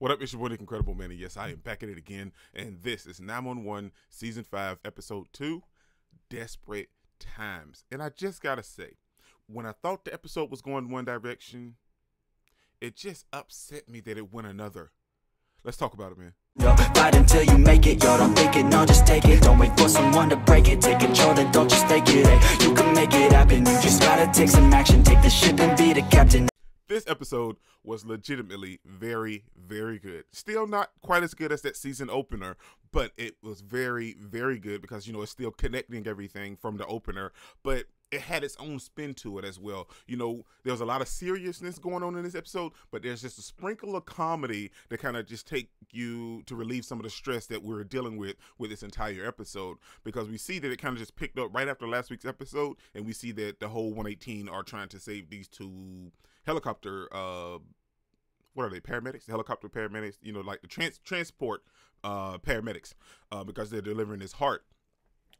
What up, it's your boy Nick Incredible Man, and yes, I am back at it again, and this is 911 Season 5, Episode 2, Desperate Times. And I just gotta say, when I thought the episode was going one direction, it just upset me that it went another. Let's talk about it, man. Yo, fight until you make it, yo, don't think it, no, just take it Don't wait for someone to break it, take control, then don't just take it hey, You can make it happen, you just gotta take some action Take the ship and beat it episode was legitimately very, very good. Still not quite as good as that season opener, but it was very, very good because, you know, it's still connecting everything from the opener. But it had its own spin to it as well. You know, there was a lot of seriousness going on in this episode, but there's just a sprinkle of comedy to kind of just take you to relieve some of the stress that we are dealing with with this entire episode because we see that it kind of just picked up right after last week's episode and we see that the whole 118 are trying to save these two helicopter uh what are they paramedics the helicopter paramedics you know like the trans transport uh paramedics uh because they're delivering his heart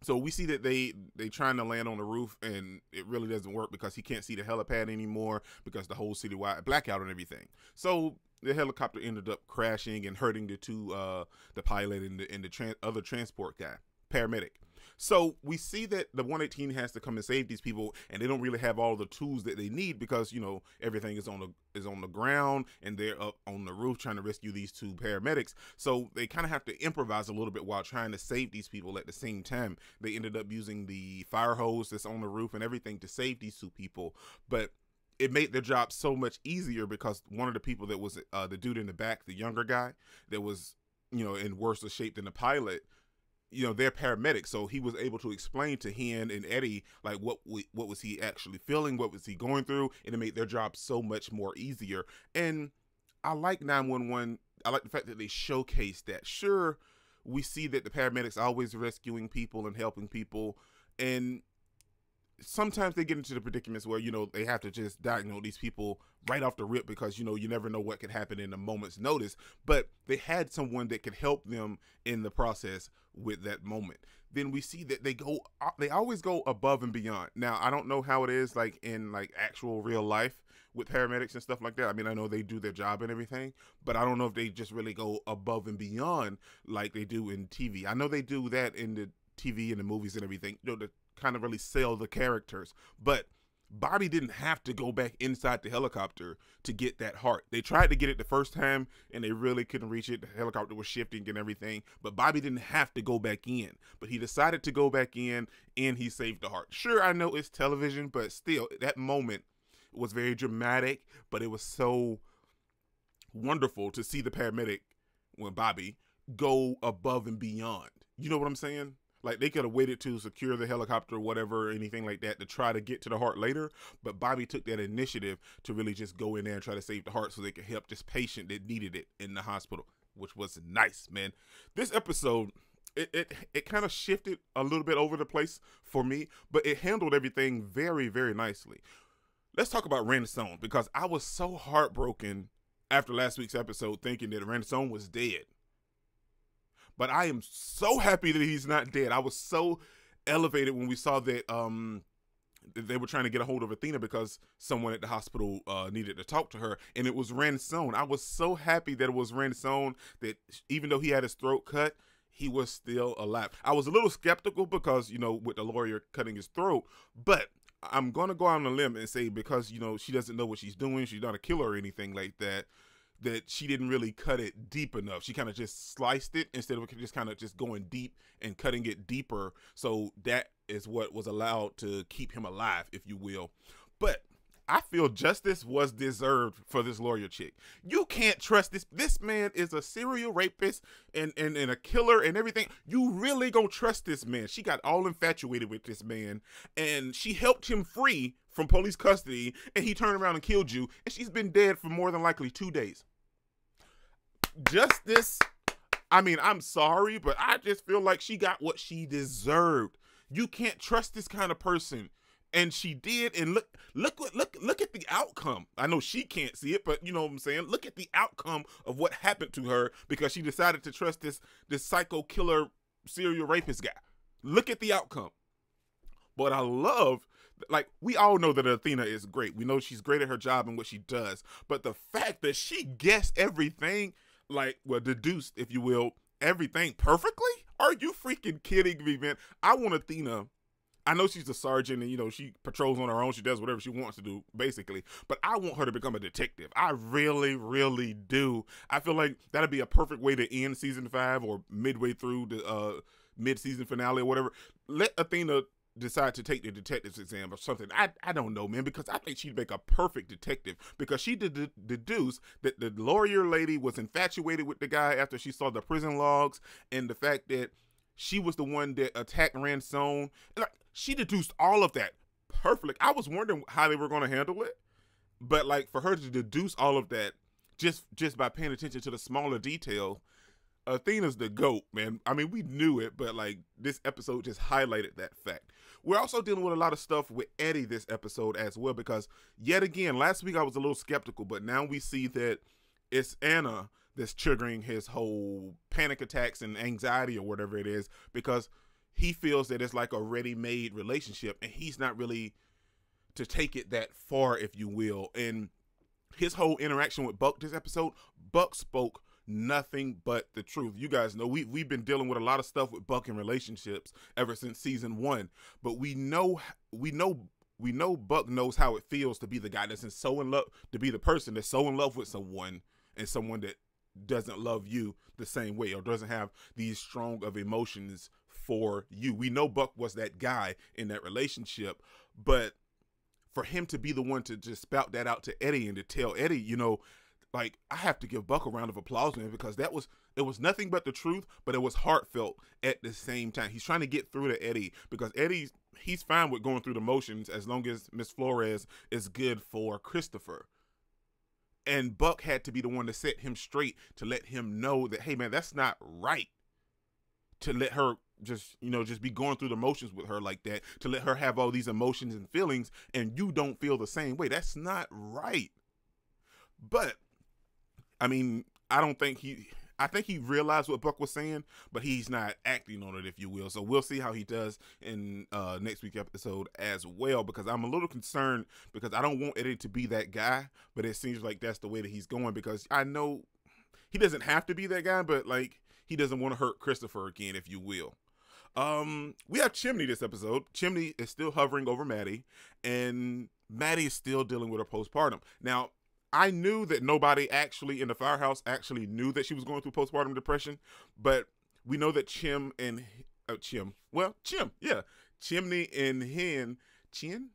so we see that they they trying to land on the roof and it really doesn't work because he can't see the helipad anymore because the whole city wide blackout and everything. So the helicopter ended up crashing and hurting the two uh, the pilot and the, and the other transport guy paramedic. So we see that the 118 has to come and save these people, and they don't really have all the tools that they need because you know everything is on the is on the ground and they're up on the roof trying to rescue these two paramedics. So they kind of have to improvise a little bit while trying to save these people at the same time. They ended up using the fire hose that's on the roof and everything to save these two people, but it made their job so much easier because one of the people that was uh, the dude in the back, the younger guy that was you know in worse shape than the pilot you know they're paramedics so he was able to explain to hen and eddie like what we, what was he actually feeling what was he going through and it made their job so much more easier and i like 911 i like the fact that they showcase that sure we see that the paramedics always rescuing people and helping people and sometimes they get into the predicaments where you know they have to just diagnose these people right off the rip because you know you never know what could happen in a moment's notice but they had someone that could help them in the process with that moment then we see that they go uh, they always go above and beyond now i don't know how it is like in like actual real life with paramedics and stuff like that i mean i know they do their job and everything but i don't know if they just really go above and beyond like they do in tv i know they do that in the TV and the movies and everything, you know, the kind of really sell the characters. But Bobby didn't have to go back inside the helicopter to get that heart. They tried to get it the first time and they really couldn't reach it. The helicopter was shifting and everything, but Bobby didn't have to go back in. But he decided to go back in and he saved the heart. Sure, I know it's television, but still, that moment was very dramatic, but it was so wonderful to see the paramedic when Bobby go above and beyond. You know what I'm saying? Like they could have waited to secure the helicopter or whatever, or anything like that, to try to get to the heart later. But Bobby took that initiative to really just go in there and try to save the heart so they could help this patient that needed it in the hospital, which was nice, man. This episode it it, it kind of shifted a little bit over the place for me, but it handled everything very, very nicely. Let's talk about Randy Stone because I was so heartbroken after last week's episode thinking that Randy Stone was dead. But I am so happy that he's not dead. I was so elevated when we saw that um they were trying to get a hold of Athena because someone at the hospital uh, needed to talk to her, and it was Ranson. I was so happy that it was Ranson that even though he had his throat cut, he was still alive. I was a little skeptical because you know with the lawyer cutting his throat, but I'm gonna go on a limb and say because you know she doesn't know what she's doing, she's not a killer or anything like that that she didn't really cut it deep enough. She kind of just sliced it instead of just kind of just going deep and cutting it deeper. So that is what was allowed to keep him alive, if you will. But I feel justice was deserved for this lawyer chick. You can't trust this. This man is a serial rapist and, and, and a killer and everything. You really gonna trust this man. She got all infatuated with this man and she helped him free from police custody and he turned around and killed you and she's been dead for more than likely two days just this I mean, I'm sorry, but I just feel like she got what she deserved. You can't trust this kind of person. And she did, and look, look what look look at the outcome. I know she can't see it, but you know what I'm saying? Look at the outcome of what happened to her because she decided to trust this this psycho killer serial rapist guy. Look at the outcome. But I love like we all know that Athena is great. We know she's great at her job and what she does. But the fact that she guessed everything like well deduced, if you will, everything perfectly? Are you freaking kidding me, man? I want Athena. I know she's a sergeant and you know she patrols on her own. She does whatever she wants to do, basically. But I want her to become a detective. I really, really do. I feel like that'd be a perfect way to end season five or midway through the uh mid season finale or whatever. Let Athena decide to take the detective's exam or something. I, I don't know, man, because I think she'd make a perfect detective because she did deduce that the lawyer lady was infatuated with the guy after she saw the prison logs and the fact that she was the one that attacked Ranson. Like she deduced all of that perfectly. I was wondering how they were going to handle it, but like for her to deduce all of that just just by paying attention to the smaller detail Athena's the GOAT, man. I mean, we knew it, but like this episode just highlighted that fact. We're also dealing with a lot of stuff with Eddie this episode as well, because yet again, last week I was a little skeptical, but now we see that it's Anna that's triggering his whole panic attacks and anxiety or whatever it is, because he feels that it's like a ready made relationship and he's not really to take it that far, if you will. And his whole interaction with Buck this episode, Buck spoke nothing but the truth. You guys know we we've been dealing with a lot of stuff with Buck and relationships ever since season 1, but we know we know we know Buck knows how it feels to be the guy that's in so in love to be the person that's so in love with someone and someone that doesn't love you the same way or doesn't have these strong of emotions for you. We know Buck was that guy in that relationship, but for him to be the one to just spout that out to Eddie and to tell Eddie, you know, like I have to give Buck a round of applause, man, because that was it was nothing but the truth, but it was heartfelt at the same time. He's trying to get through to Eddie because Eddie's he's fine with going through the motions as long as Miss Flores is good for Christopher. And Buck had to be the one to set him straight to let him know that, hey man, that's not right. To let her just you know just be going through the motions with her like that to let her have all these emotions and feelings and you don't feel the same way that's not right but I mean, I don't think he. I think he realized what Buck was saying, but he's not acting on it, if you will. So we'll see how he does in uh, next week episode as well, because I'm a little concerned because I don't want Eddie to be that guy, but it seems like that's the way that he's going because I know he doesn't have to be that guy, but like he doesn't want to hurt Christopher again, if you will. Um, we have Chimney this episode. Chimney is still hovering over Maddie, and Maddie is still dealing with her postpartum. Now, I knew that nobody actually in the firehouse actually knew that she was going through postpartum depression, but we know that Chim and uh, Chim, well, Chim, yeah, Chimney and Hen, Chin.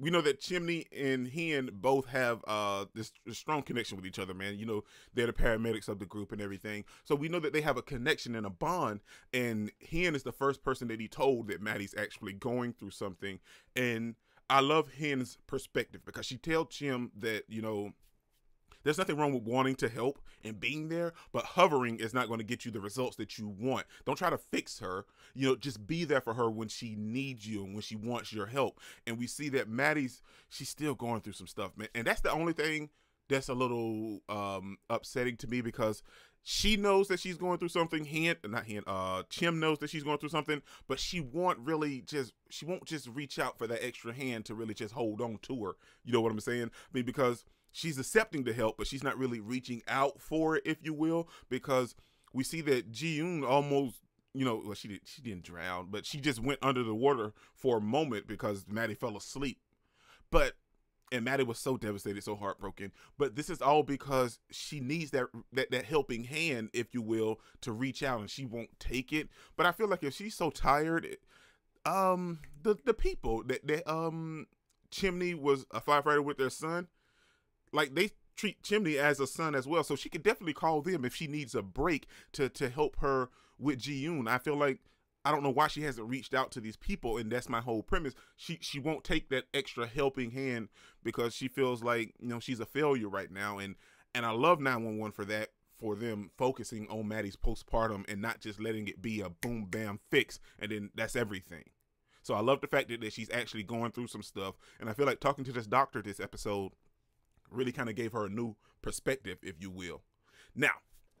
We know that Chimney and Hen both have uh, this, this strong connection with each other, man. You know they're the paramedics of the group and everything, so we know that they have a connection and a bond. And Hen is the first person that he told that Maddie's actually going through something, and I love Hen's perspective because she tells Chim that you know there's nothing wrong with wanting to help and being there, but hovering is not going to get you the results that you want. Don't try to fix her. You know, just be there for her when she needs you and when she wants your help. And we see that Maddie's she's still going through some stuff, man. And that's the only thing that's a little um upsetting to me because she knows that she's going through something. Hint, not hint. Uh, Chim knows that she's going through something, but she won't really just she won't just reach out for that extra hand to really just hold on to her. You know what I'm saying? I mean, because she's accepting the help, but she's not really reaching out for it, if you will, because we see that Ji Yoon almost you know, well, she did, she didn't drown, but she just went under the water for a moment because Maddie fell asleep. But and Maddie was so devastated, so heartbroken. But this is all because she needs that that that helping hand, if you will, to reach out, and she won't take it. But I feel like if she's so tired, it, um, the the people that that um Chimney was a firefighter with their son like they treat Chimney as a son as well. So she could definitely call them if she needs a break to to help her with Ji Yoon. I feel like I don't know why she hasn't reached out to these people, and that's my whole premise. She she won't take that extra helping hand because she feels like you know she's a failure right now, and and I love 911 for that for them focusing on Maddie's postpartum and not just letting it be a boom bam fix and then that's everything. So I love the fact that, that she's actually going through some stuff, and I feel like talking to this doctor this episode Really kind of gave her a new perspective, if you will. Now,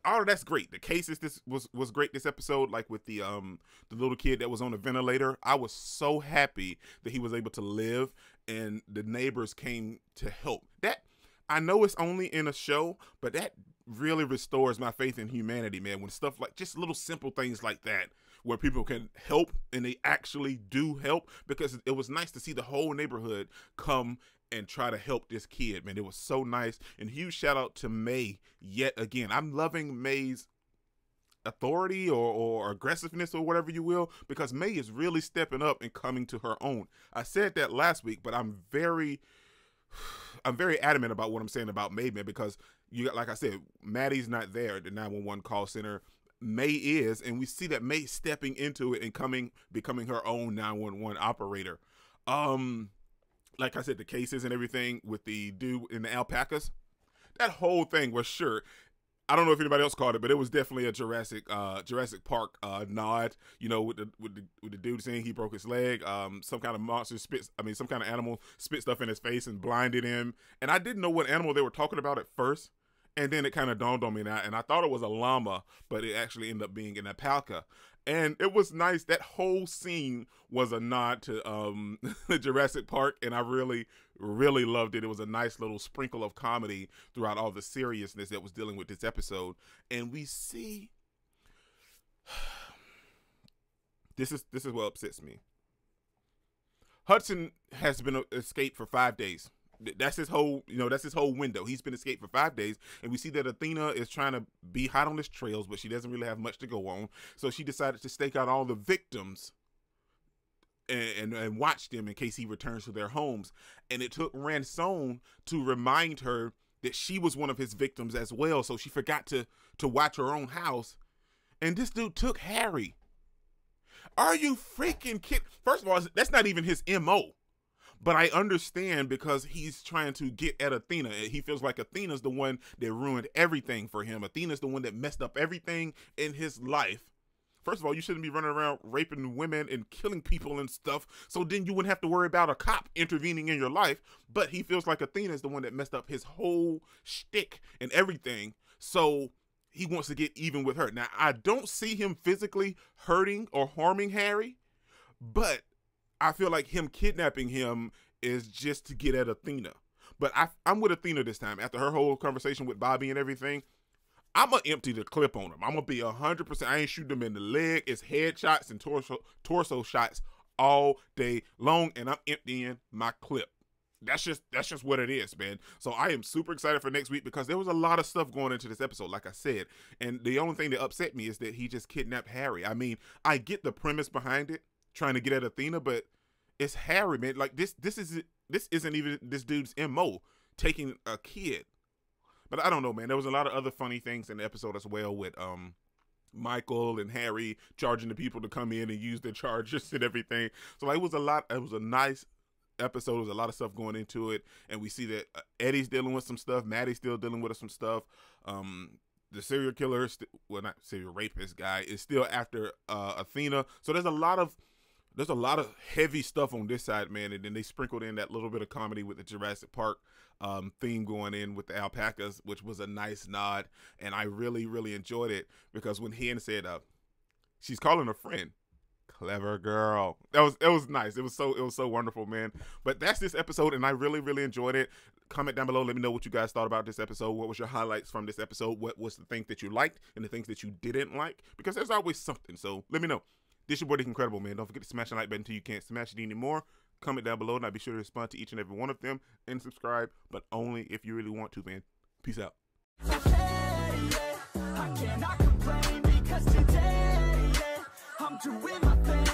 all of that's great. The cases this was was great this episode, like with the um the little kid that was on the ventilator. I was so happy that he was able to live and the neighbors came to help. That I know it's only in a show, but that really restores my faith in humanity, man. When stuff like just little simple things like that where people can help and they actually do help because it was nice to see the whole neighborhood come and try to help this kid, man. It was so nice. And huge shout out to May yet again. I'm loving May's authority or, or aggressiveness or whatever you will, because May is really stepping up and coming to her own. I said that last week, but I'm very I'm very adamant about what I'm saying about May, man, because you got like I said, Maddie's not there, at the 911 call center May is, and we see that May stepping into it and coming becoming her own 911 operator. Um, like I said, the cases and everything with the dude in the alpacas, that whole thing was sure. I don't know if anybody else caught it, but it was definitely a Jurassic uh, Jurassic Park uh, nod. You know, with the, with the with the dude saying he broke his leg. Um, some kind of monster spits. I mean, some kind of animal spit stuff in his face and blinded him. And I didn't know what animal they were talking about at first. And then it kind of dawned on me, and I, and I thought it was a llama, but it actually ended up being an alpaca and it was nice. That whole scene was a nod to um, Jurassic Park, and I really, really loved it. It was a nice little sprinkle of comedy throughout all the seriousness that was dealing with this episode, and we see. This is this is what upsets me. Hudson has been escaped for five days. That's his whole, you know, that's his whole window. He's been escaped for five days, and we see that Athena is trying to be hot on his trails, but she doesn't really have much to go on. So she decided to stake out all the victims and, and, and watch them in case he returns to their homes. And it took Ransone to remind her that she was one of his victims as well. So she forgot to to watch her own house. And this dude took Harry. Are you freaking kidding? First of all, that's not even his MO. But I understand because he's trying to get at Athena. He feels like Athena's the one that ruined everything for him. Athena's the one that messed up everything in his life. First of all, you shouldn't be running around raping women and killing people and stuff. So then you wouldn't have to worry about a cop intervening in your life. But he feels like Athena is the one that messed up his whole shtick and everything. So he wants to get even with her. Now, I don't see him physically hurting or harming Harry, but I feel like him kidnapping him is just to get at Athena. But I, I'm with Athena this time. After her whole conversation with Bobby and everything, I'm gonna empty the clip on him. I'm gonna be hundred percent. I ain't shooting him in the leg. It's headshots and torso torso shots all day long, and I'm emptying my clip. That's just that's just what it is, man. So I am super excited for next week because there was a lot of stuff going into this episode, like I said. And the only thing that upset me is that he just kidnapped Harry. I mean, I get the premise behind it, trying to get at Athena, but it's Harry, man. Like this, this is this isn't even this dude's mo taking a kid. But I don't know, man. There was a lot of other funny things in the episode as well with um Michael and Harry charging the people to come in and use their chargers and everything. So like, it was a lot. It was a nice episode. There was a lot of stuff going into it, and we see that uh, Eddie's dealing with some stuff. Maddie's still dealing with some stuff. Um, the serial killer, well, not serial rapist guy, is still after uh, Athena. So there's a lot of there's a lot of heavy stuff on this side, man, and then they sprinkled in that little bit of comedy with the Jurassic Park um, theme going in with the alpacas, which was a nice nod, and I really, really enjoyed it because when Hen said, uh, "She's calling a friend," clever girl. That was it was nice. It was so it was so wonderful, man. But that's this episode, and I really really enjoyed it. Comment down below. Let me know what you guys thought about this episode. What was your highlights from this episode? What was the thing that you liked and the things that you didn't like? Because there's always something. So let me know. This your boy, Dick Incredible, man. Don't forget to smash the like button until you can't smash it anymore. Comment down below, and I'll be sure to respond to each and every one of them. And subscribe, but only if you really want to, man. Peace out. Hey, yeah, I'm doing my thing.